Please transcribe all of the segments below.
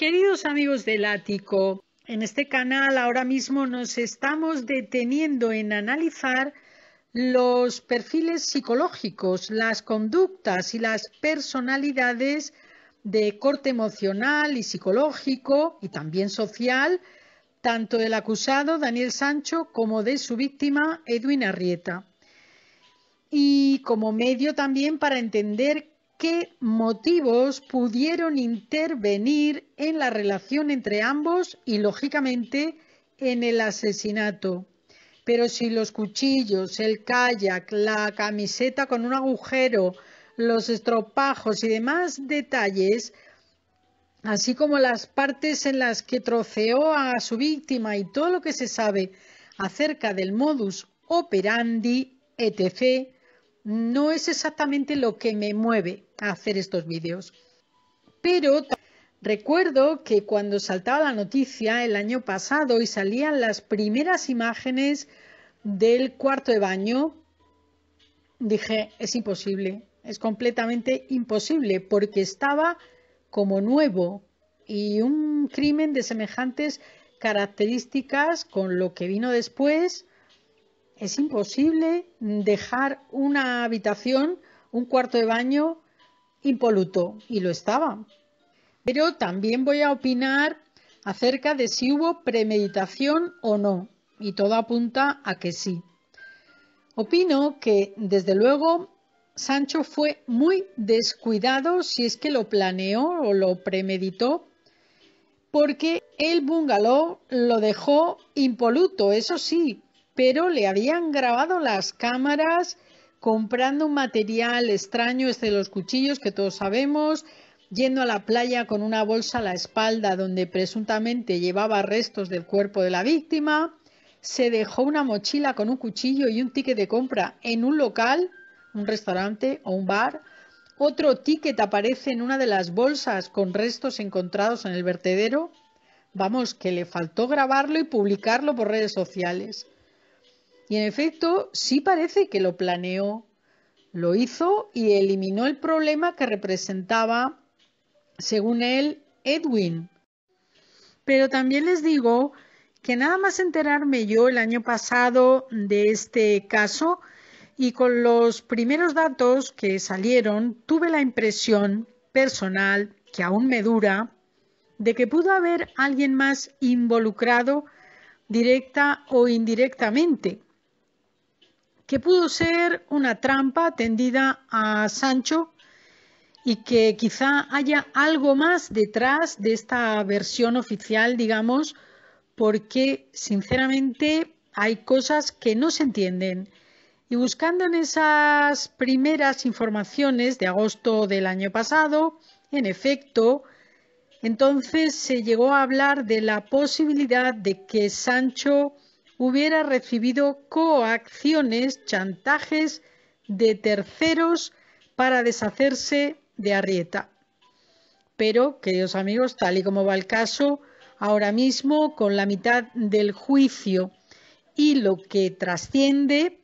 Queridos amigos del ático, en este canal ahora mismo nos estamos deteniendo en analizar los perfiles psicológicos, las conductas y las personalidades de corte emocional y psicológico y también social, tanto del acusado Daniel Sancho como de su víctima Edwin Arrieta. Y como medio también para entender qué motivos pudieron intervenir en la relación entre ambos y, lógicamente, en el asesinato. Pero si los cuchillos, el kayak, la camiseta con un agujero, los estropajos y demás detalles, así como las partes en las que troceó a su víctima y todo lo que se sabe acerca del modus operandi, etc., no es exactamente lo que me mueve a hacer estos vídeos. Pero recuerdo que cuando saltaba la noticia el año pasado y salían las primeras imágenes del cuarto de baño, dije, es imposible, es completamente imposible, porque estaba como nuevo y un crimen de semejantes características con lo que vino después es imposible dejar una habitación, un cuarto de baño impoluto, y lo estaba. Pero también voy a opinar acerca de si hubo premeditación o no, y todo apunta a que sí. Opino que, desde luego, Sancho fue muy descuidado si es que lo planeó o lo premeditó, porque el bungalow lo dejó impoluto, eso sí, pero le habían grabado las cámaras comprando un material extraño, este de los cuchillos que todos sabemos, yendo a la playa con una bolsa a la espalda donde presuntamente llevaba restos del cuerpo de la víctima, se dejó una mochila con un cuchillo y un ticket de compra en un local, un restaurante o un bar, otro ticket aparece en una de las bolsas con restos encontrados en el vertedero. Vamos, que le faltó grabarlo y publicarlo por redes sociales. Y en efecto, sí parece que lo planeó, lo hizo y eliminó el problema que representaba, según él, Edwin. Pero también les digo que nada más enterarme yo el año pasado de este caso y con los primeros datos que salieron tuve la impresión personal, que aún me dura, de que pudo haber alguien más involucrado directa o indirectamente que pudo ser una trampa tendida a Sancho y que quizá haya algo más detrás de esta versión oficial, digamos, porque sinceramente hay cosas que no se entienden. Y buscando en esas primeras informaciones de agosto del año pasado, en efecto, entonces se llegó a hablar de la posibilidad de que Sancho hubiera recibido coacciones, chantajes de terceros para deshacerse de Arrieta. Pero, queridos amigos, tal y como va el caso, ahora mismo con la mitad del juicio y lo que trasciende,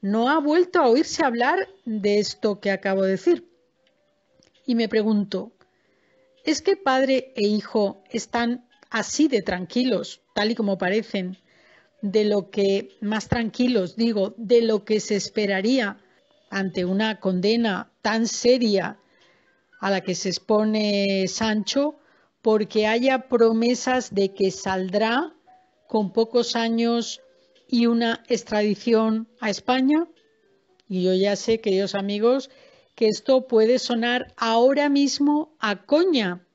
no ha vuelto a oírse hablar de esto que acabo de decir. Y me pregunto, ¿es que padre e hijo están así de tranquilos, tal y como parecen, de lo que, más tranquilos, digo, de lo que se esperaría ante una condena tan seria a la que se expone Sancho, porque haya promesas de que saldrá con pocos años y una extradición a España? Y yo ya sé, queridos amigos, que esto puede sonar ahora mismo a coña,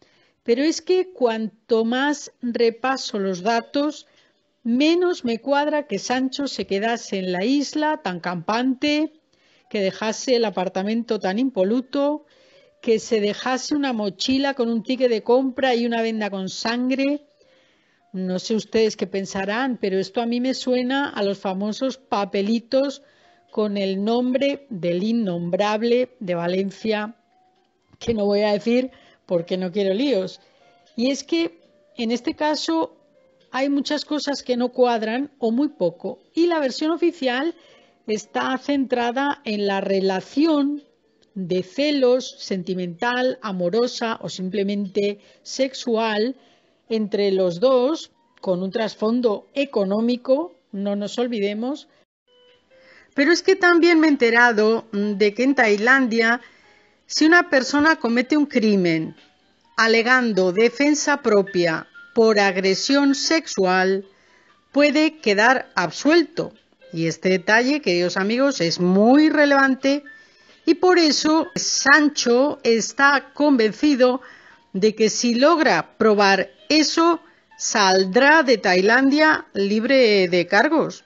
pero es que cuanto más repaso los datos, Menos me cuadra que Sancho se quedase en la isla tan campante, que dejase el apartamento tan impoluto, que se dejase una mochila con un ticket de compra y una venda con sangre. No sé ustedes qué pensarán, pero esto a mí me suena a los famosos papelitos con el nombre del innombrable de Valencia, que no voy a decir porque no quiero líos. Y es que en este caso hay muchas cosas que no cuadran o muy poco y la versión oficial está centrada en la relación de celos sentimental, amorosa o simplemente sexual entre los dos con un trasfondo económico, no nos olvidemos. Pero es que también me he enterado mm, de que en Tailandia, si una persona comete un crimen alegando defensa propia por agresión sexual puede quedar absuelto. Y este detalle, queridos amigos, es muy relevante y por eso Sancho está convencido de que si logra probar eso, saldrá de Tailandia libre de cargos.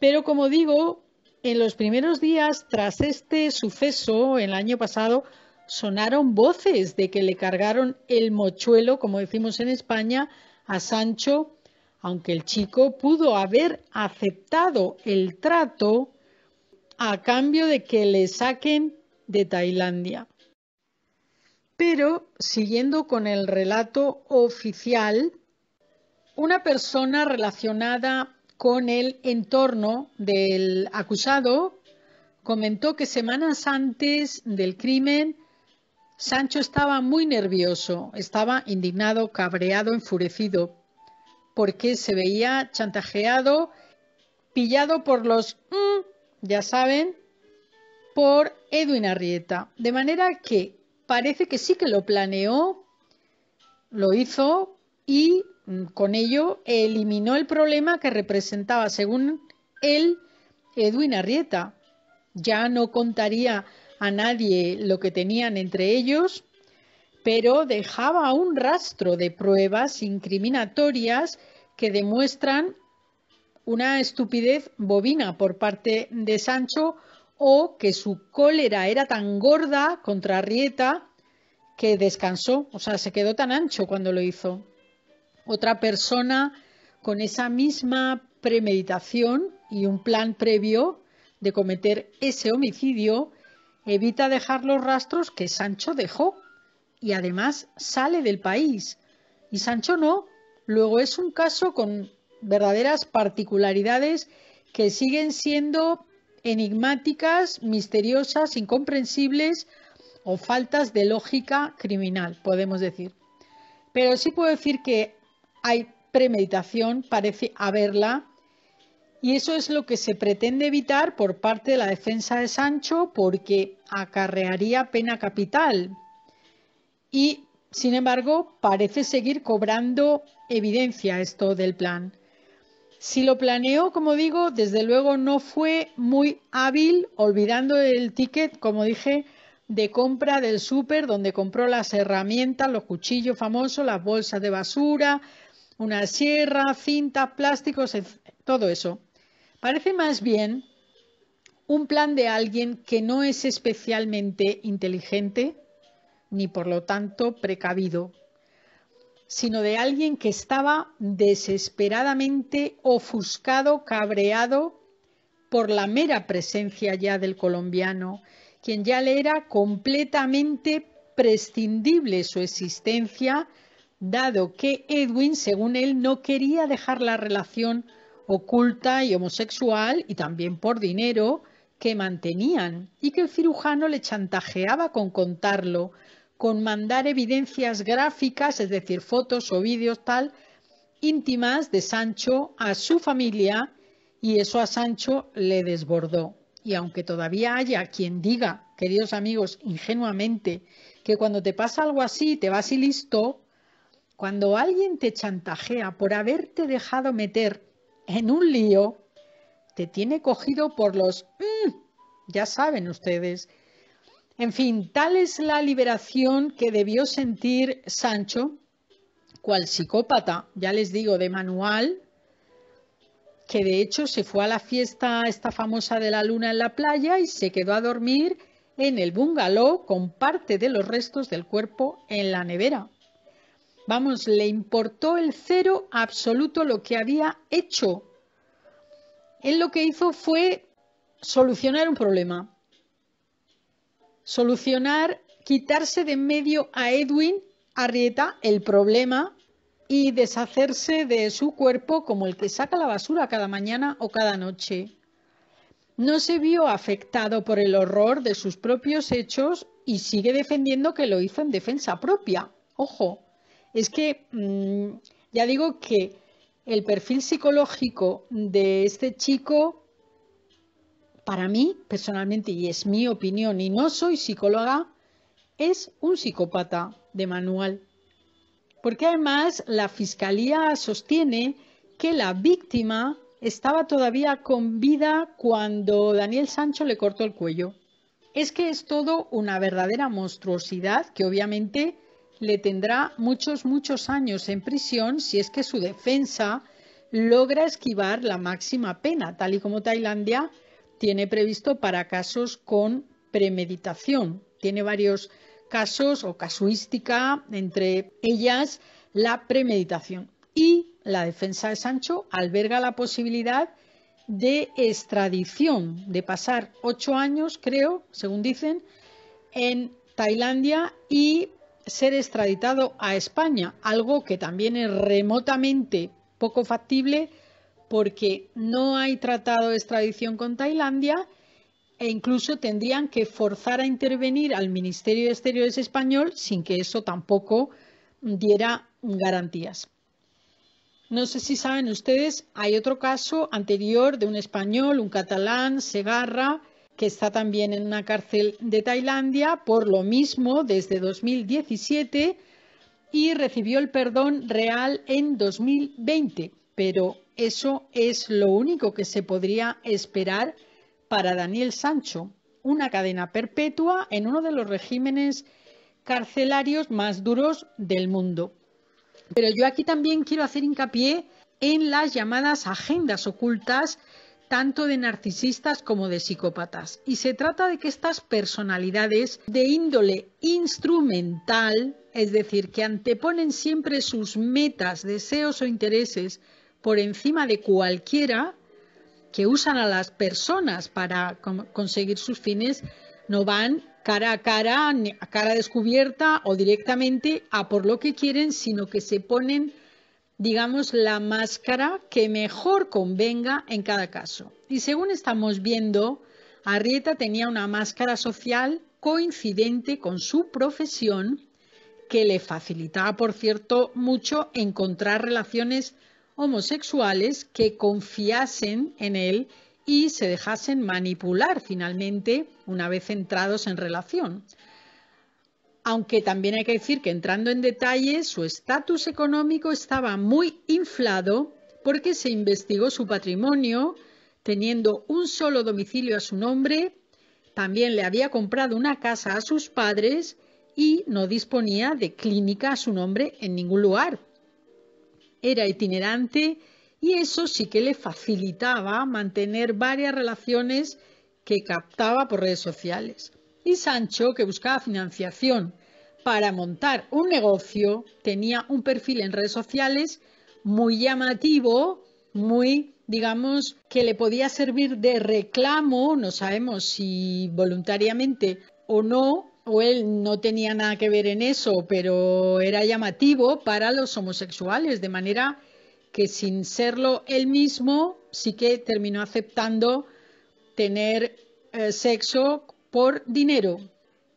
Pero como digo, en los primeros días tras este suceso, el año pasado, sonaron voces de que le cargaron el mochuelo, como decimos en España, a Sancho, aunque el chico pudo haber aceptado el trato a cambio de que le saquen de Tailandia. Pero, siguiendo con el relato oficial, una persona relacionada con el entorno del acusado comentó que semanas antes del crimen Sancho estaba muy nervioso, estaba indignado, cabreado, enfurecido, porque se veía chantajeado, pillado por los, mm", ya saben, por Edwin Arrieta. De manera que parece que sí que lo planeó, lo hizo y mm, con ello eliminó el problema que representaba, según él, Edwin Arrieta. Ya no contaría a nadie lo que tenían entre ellos, pero dejaba un rastro de pruebas incriminatorias que demuestran una estupidez bovina por parte de Sancho o que su cólera era tan gorda contra Rieta que descansó, o sea, se quedó tan ancho cuando lo hizo. Otra persona con esa misma premeditación y un plan previo de cometer ese homicidio evita dejar los rastros que Sancho dejó y además sale del país. Y Sancho no, luego es un caso con verdaderas particularidades que siguen siendo enigmáticas, misteriosas, incomprensibles o faltas de lógica criminal, podemos decir. Pero sí puedo decir que hay premeditación, parece haberla, y eso es lo que se pretende evitar por parte de la defensa de Sancho porque acarrearía pena capital. Y, sin embargo, parece seguir cobrando evidencia esto del plan. Si lo planeó, como digo, desde luego no fue muy hábil, olvidando el ticket, como dije, de compra del súper, donde compró las herramientas, los cuchillos famosos, las bolsas de basura, una sierra, cintas, plásticos, todo eso. Parece más bien un plan de alguien que no es especialmente inteligente ni por lo tanto precavido, sino de alguien que estaba desesperadamente ofuscado, cabreado por la mera presencia ya del colombiano, quien ya le era completamente prescindible su existencia, dado que Edwin, según él, no quería dejar la relación oculta y homosexual y también por dinero que mantenían y que el cirujano le chantajeaba con contarlo, con mandar evidencias gráficas, es decir, fotos o vídeos tal, íntimas de Sancho a su familia y eso a Sancho le desbordó. Y aunque todavía haya quien diga, queridos amigos, ingenuamente, que cuando te pasa algo así te vas y listo, cuando alguien te chantajea por haberte dejado meter en un lío, te tiene cogido por los... Mm, ya saben ustedes. En fin, tal es la liberación que debió sentir Sancho, cual psicópata, ya les digo, de manual, que de hecho se fue a la fiesta esta famosa de la luna en la playa y se quedó a dormir en el bungalow con parte de los restos del cuerpo en la nevera. Vamos, le importó el cero absoluto lo que había hecho. Él lo que hizo fue solucionar un problema. Solucionar, quitarse de en medio a Edwin Arrieta el problema y deshacerse de su cuerpo como el que saca la basura cada mañana o cada noche. No se vio afectado por el horror de sus propios hechos y sigue defendiendo que lo hizo en defensa propia. Ojo, es que mm, ya digo que el perfil psicológico de este chico, para mí personalmente, y es mi opinión, y no soy psicóloga, es un psicópata de manual. Porque además la fiscalía sostiene que la víctima estaba todavía con vida cuando Daniel Sancho le cortó el cuello. Es que es todo una verdadera monstruosidad que obviamente le tendrá muchos, muchos años en prisión si es que su defensa logra esquivar la máxima pena, tal y como Tailandia tiene previsto para casos con premeditación. Tiene varios casos o casuística, entre ellas la premeditación. Y la defensa de Sancho alberga la posibilidad de extradición, de pasar ocho años, creo, según dicen, en Tailandia y ser extraditado a España, algo que también es remotamente poco factible porque no hay tratado de extradición con Tailandia e incluso tendrían que forzar a intervenir al Ministerio de Exteriores español sin que eso tampoco diera garantías. No sé si saben ustedes, hay otro caso anterior de un español, un catalán, Segarra, que está también en una cárcel de Tailandia por lo mismo desde 2017 y recibió el perdón real en 2020. Pero eso es lo único que se podría esperar para Daniel Sancho, una cadena perpetua en uno de los regímenes carcelarios más duros del mundo. Pero yo aquí también quiero hacer hincapié en las llamadas agendas ocultas tanto de narcisistas como de psicópatas. Y se trata de que estas personalidades de índole instrumental, es decir, que anteponen siempre sus metas, deseos o intereses por encima de cualquiera, que usan a las personas para conseguir sus fines, no van cara a cara, a cara descubierta o directamente a por lo que quieren, sino que se ponen digamos, la máscara que mejor convenga en cada caso. Y según estamos viendo, Arrieta tenía una máscara social coincidente con su profesión, que le facilitaba, por cierto, mucho encontrar relaciones homosexuales que confiasen en él y se dejasen manipular finalmente una vez entrados en relación aunque también hay que decir que entrando en detalle, su estatus económico estaba muy inflado porque se investigó su patrimonio, teniendo un solo domicilio a su nombre, también le había comprado una casa a sus padres y no disponía de clínica a su nombre en ningún lugar. Era itinerante y eso sí que le facilitaba mantener varias relaciones que captaba por redes sociales. Sancho, que buscaba financiación para montar un negocio, tenía un perfil en redes sociales muy llamativo, muy, digamos, que le podía servir de reclamo, no sabemos si voluntariamente o no, o él no tenía nada que ver en eso, pero era llamativo para los homosexuales, de manera que sin serlo él mismo, sí que terminó aceptando tener eh, sexo por dinero.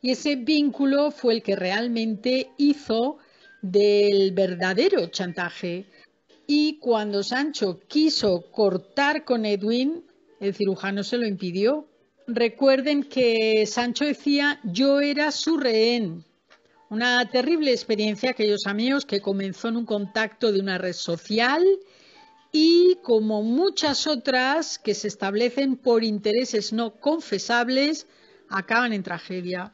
Y ese vínculo fue el que realmente hizo del verdadero chantaje. Y cuando Sancho quiso cortar con Edwin, el cirujano se lo impidió. Recuerden que Sancho decía yo era su rehén. Una terrible experiencia, aquellos amigos, que comenzó en un contacto de una red social y como muchas otras que se establecen por intereses no confesables, acaban en tragedia